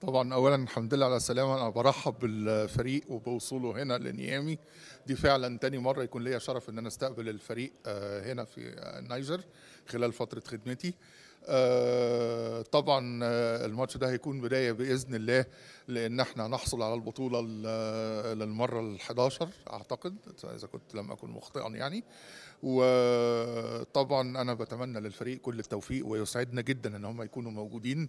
طبعا اولا الحمد لله على السلامه انا برحب بالفريق وبوصوله هنا لنيامي دي فعلا تاني مره يكون ليا شرف ان انا استقبل الفريق آه، هنا في النيجر خلال فتره خدمتي آه، طبعا آه، الماتش ده هيكون بدايه باذن الله لان احنا هنحصل على البطوله آه، للمره ال 11 اعتقد اذا كنت لم اكن مخطئا يعني وطبعا انا بتمنى للفريق كل التوفيق ويسعدنا جدا ان هم يكونوا موجودين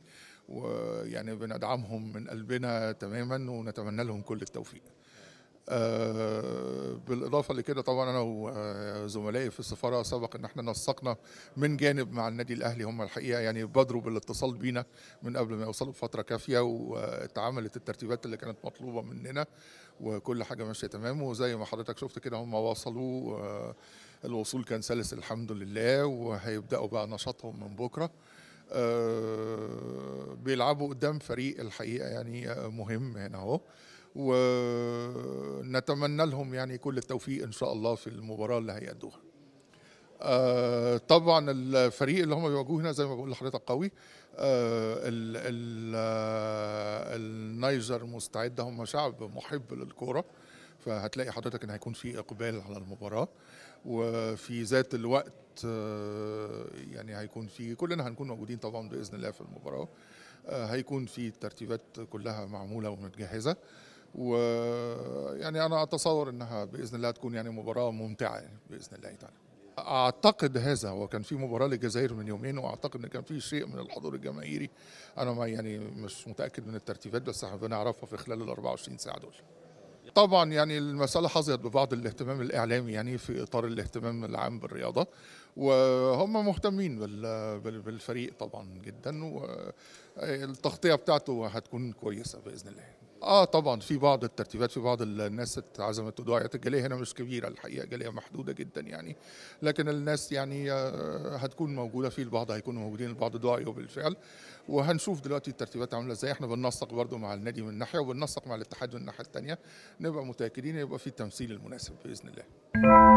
ويعني بندعمهم من قلبنا تماما ونتمنى لهم كل التوفيق آه، بالاضافه لكده طبعا انا وزملائي في السفاره سبق ان احنا نسقنا من جانب مع النادي الاهلي هم الحقيقه يعني بادروا بالاتصال بينا من قبل ما يوصلوا بفتره كافيه واتعملت الترتيبات اللي كانت مطلوبه مننا وكل حاجه ماشيه تمام وزي ما حضرتك شفت كده هم وصلوا آه، الوصول كان سلس الحمد لله وهيبداوا بقى نشاطهم من بكره آه، بيلعبوا قدام فريق الحقيقه يعني مهم هنا اهو و نتمنى لهم يعني كل التوفيق ان شاء الله في المباراه اللي هيأدوها. آه، طبعا الفريق اللي هم بيواجهوه هنا زي ما بقول لحضرتك قوي آه، آه، النايجر مستعد مستعده هم شعب محب للكوره فهتلاقي حضرتك ان هيكون في اقبال على المباراه وفي ذات الوقت يعني هيكون في كلنا هنكون موجودين طبعا باذن الله في المباراه هيكون في الترتيبات كلها معموله ومتجهزه ويعني انا اتصور انها باذن الله تكون يعني مباراه ممتعه يعني باذن الله تعالى اعتقد هذا وكان في مباراه للجزائر من يومين واعتقد ان كان في شيء من الحضور الجماهيري انا ما يعني مش متاكد من الترتيبات بس احنا بنعرفها في خلال ال 24 ساعه دول طبعا يعني المسألة حظيت ببعض الاهتمام الإعلامي يعني في إطار الاهتمام العام بالرياضة وهم مهتمين بالفريق طبعا جدا والتغطية بتاعته هتكون كويسة بإذن الله اه طبعا في بعض الترتيبات في بعض الناس اتعزمت ودعيت الجاليه هنا مش كبيره الحقيقه جاليه محدوده جدا يعني لكن الناس يعني آه، هتكون موجوده في البعض هيكونوا موجودين البعض دعيوا بالفعل وهنشوف دلوقتي الترتيبات عامله ازاي احنا بننسق برضو مع النادي من ناحيه وبننسق مع الاتحاد من الناحيه الثانيه نبقى متاكدين يبقى في التمثيل المناسب باذن الله.